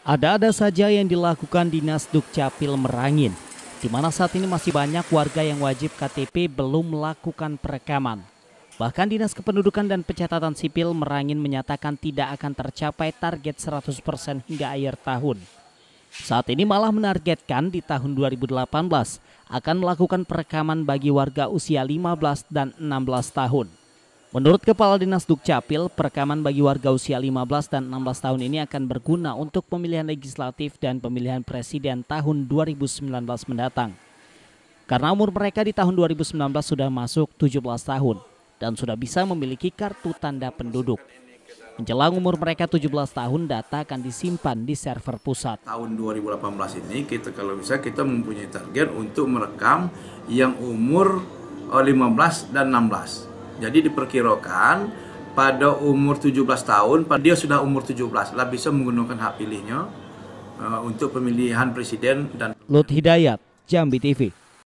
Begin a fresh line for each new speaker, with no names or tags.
Ada-ada saja yang dilakukan Dinas Dukcapil Merangin, di mana saat ini masih banyak warga yang wajib KTP belum melakukan perekaman. Bahkan Dinas Kependudukan dan Pencatatan Sipil Merangin menyatakan tidak akan tercapai target 100% hingga akhir tahun. Saat ini malah menargetkan di tahun 2018 akan melakukan perekaman bagi warga usia 15 dan 16 tahun. Menurut Kepala Dinas Dukcapil, perekaman bagi warga usia 15 dan 16 tahun ini akan berguna untuk pemilihan legislatif dan pemilihan presiden tahun 2019 mendatang. Karena umur mereka di tahun 2019 sudah masuk 17 tahun dan sudah bisa memiliki kartu tanda penduduk. Menjelang umur mereka 17 tahun, data akan disimpan di server pusat.
Tahun 2018 ini kita kalau bisa kita mempunyai target untuk merekam yang umur 15 eh, dan 16 jadi diperkirakan pada umur 17 tahun, dia sudah umur 17 lah bisa menggunakan hak pilihnya uh, untuk pemilihan presiden dan
Lut Hidayat, Jambi TV.